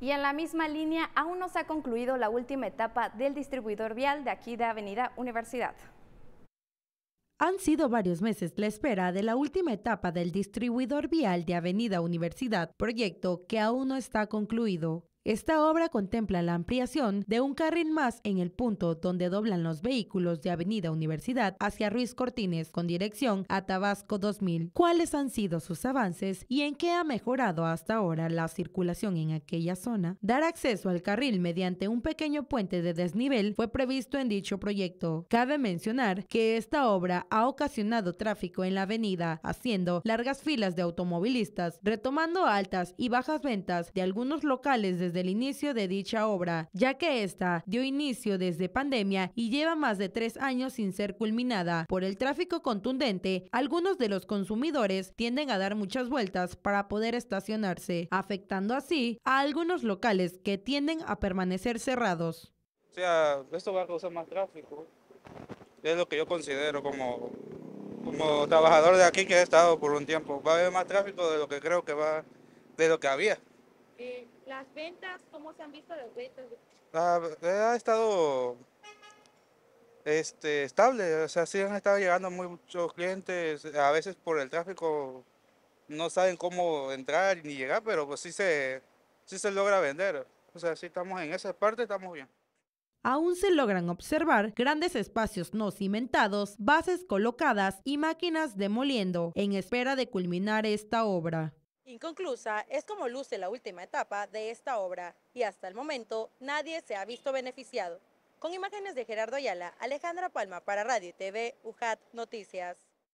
Y en la misma línea, aún no se ha concluido la última etapa del distribuidor vial de aquí de Avenida Universidad. Han sido varios meses la espera de la última etapa del distribuidor vial de Avenida Universidad, proyecto que aún no está concluido. Esta obra contempla la ampliación de un carril más en el punto donde doblan los vehículos de Avenida Universidad hacia Ruiz Cortines con dirección a Tabasco 2000. ¿Cuáles han sido sus avances y en qué ha mejorado hasta ahora la circulación en aquella zona? Dar acceso al carril mediante un pequeño puente de desnivel fue previsto en dicho proyecto. Cabe mencionar que esta obra ha ocasionado tráfico en la avenida, haciendo largas filas de automovilistas, retomando altas y bajas ventas de algunos locales desde el inicio de dicha obra, ya que esta dio inicio desde pandemia y lleva más de tres años sin ser culminada. Por el tráfico contundente, algunos de los consumidores tienden a dar muchas vueltas para poder estacionarse, afectando así a algunos locales que tienden a permanecer cerrados. O sea, esto va a causar más tráfico. Es lo que yo considero como, como trabajador de aquí que he estado por un tiempo. Va a haber más tráfico de lo que creo que va, de lo que había. Las ventas, ¿cómo se han visto las ventas? ha estado este, estable, o sea, sí han estado llegando muchos clientes, a veces por el tráfico no saben cómo entrar ni llegar, pero pues sí se, sí se logra vender. O sea, sí estamos en esa parte, estamos bien. Aún se logran observar grandes espacios no cimentados, bases colocadas y máquinas demoliendo en espera de culminar esta obra. Inconclusa es como luce la última etapa de esta obra y hasta el momento nadie se ha visto beneficiado. Con imágenes de Gerardo Ayala, Alejandra Palma para Radio TV, UJAT Noticias.